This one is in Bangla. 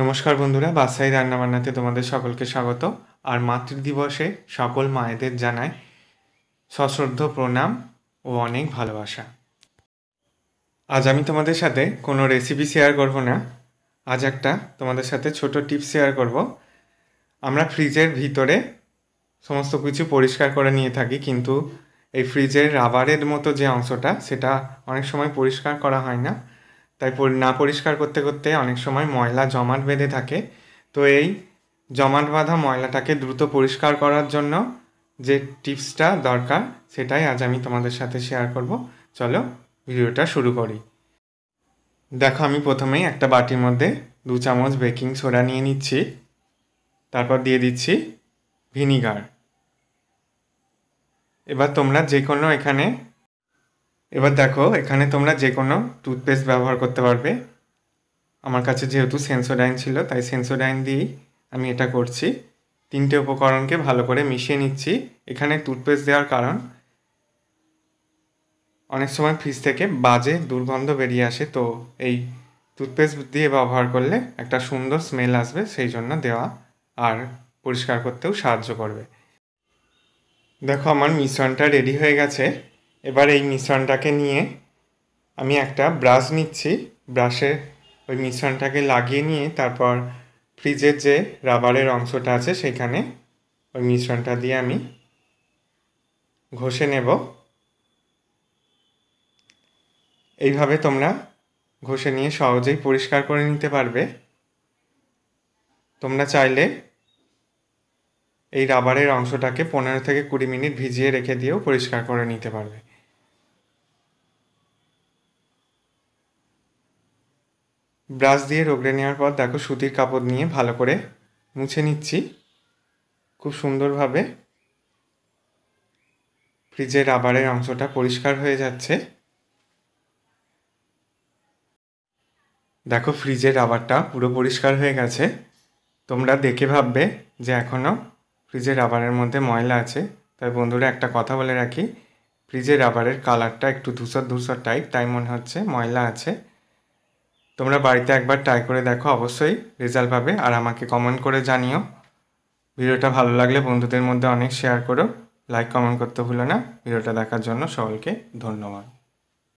নমস্কার বন্ধুরা বাসাই রান্নাবান্নাতে তোমাদের সকলকে স্বাগত আর মাতৃদিবসে সকল মায়েদের জানায় সশ্রদ্ধ প্রণাম ও অনেক ভালোবাসা আজ আমি তোমাদের সাথে কোনো রেসিপি শেয়ার করব না আজ একটা তোমাদের সাথে ছোট টিপ শেয়ার করব আমরা ফ্রিজের ভিতরে সমস্ত কিছু পরিষ্কার করে নিয়ে থাকি কিন্তু এই ফ্রিজের রাবারের মতো যে অংশটা সেটা অনেক সময় পরিষ্কার করা হয় না তাই না পরিষ্কার করতে করতে অনেক সময় ময়লা জমাট বেঁধে থাকে তো এই জমাট বাঁধা ময়লাটাকে দ্রুত পরিষ্কার করার জন্য যে টিপসটা দরকার সেটাই আজ আমি তোমাদের সাথে শেয়ার করব চলো ভিডিওটা শুরু করি দেখো আমি প্রথমেই একটা বাটির মধ্যে দু চামচ বেকিং সোডা নিয়ে নিচ্ছি তারপর দিয়ে দিচ্ছি ভিনিগার এবার তোমরা যে কোনো এখানে এবার দেখো এখানে তোমরা যে কোনো টুথপেস্ট ব্যবহার করতে পারবে আমার কাছে যেহেতু সেন্সোডাইন ছিল তাই সেন্সোডাইন দিয়েই আমি এটা করছি তিনটে উপকরণকে ভালো করে মিশিয়ে নিচ্ছি এখানে টুথপেস্ট দেওয়ার কারণ অনেক সময় ফ্রিজ থেকে বাজে দুর্গন্ধ বেরিয়ে আসে তো এই টুথপেস্ট দিয়ে ব্যবহার করলে একটা সুন্দর স্মেল আসবে সেই জন্য দেওয়া আর পরিষ্কার করতেও সাহায্য করবে দেখো আমার মিশ্রণটা রেডি হয়ে গেছে এবার এই মিশ্রণটাকে নিয়ে আমি একটা ব্রাশ নিচ্ছি ব্রাশে ওই মিশ্রণটাকে লাগিয়ে নিয়ে তারপর ফ্রিজের যে রাবারের অংশটা আছে সেখানে ওই মিশ্রণটা দিয়ে আমি ঘষে নেব এইভাবে তোমরা ঘষে নিয়ে সহজেই পরিষ্কার করে নিতে পারবে তোমরা চাইলে এই রাবারের অংশটাকে পনেরো থেকে কুড়ি মিনিট ভিজিয়ে রেখে দিয়েও পরিষ্কার করে নিতে পারবে ব্রাশ দিয়ে রগড়ে নেওয়ার পর দেখো সুতির কাপড় নিয়ে ভালো করে মুছে নিচ্ছি খুব সুন্দরভাবে ফ্রিজের রাবারের অংশটা পরিষ্কার হয়ে যাচ্ছে দেখো ফ্রিজের রাবারটা পুরো পরিষ্কার হয়ে গেছে তোমরা দেখে ভাববে যে এখনও ফ্রিজের রাবারের মধ্যে ময়লা আছে তাই বন্ধুরা একটা কথা বলে রাখি ফ্রিজের রাবারের কালারটা একটু ধূসর ধূসর টাইপ তাই মনে হচ্ছে ময়লা আছে তোমরা বাড়িতে একবার ট্রাই করে দেখো অবশ্যই রেজাল্ট পাবে আর আমাকে কমেন্ট করে জানিও ভিডিওটা ভালো লাগলে বন্ধুদের মধ্যে অনেক শেয়ার করো লাইক কমেন্ট করতে ভুলো না ভিডিওটা দেখার জন্য সকলকে ধন্যবাদ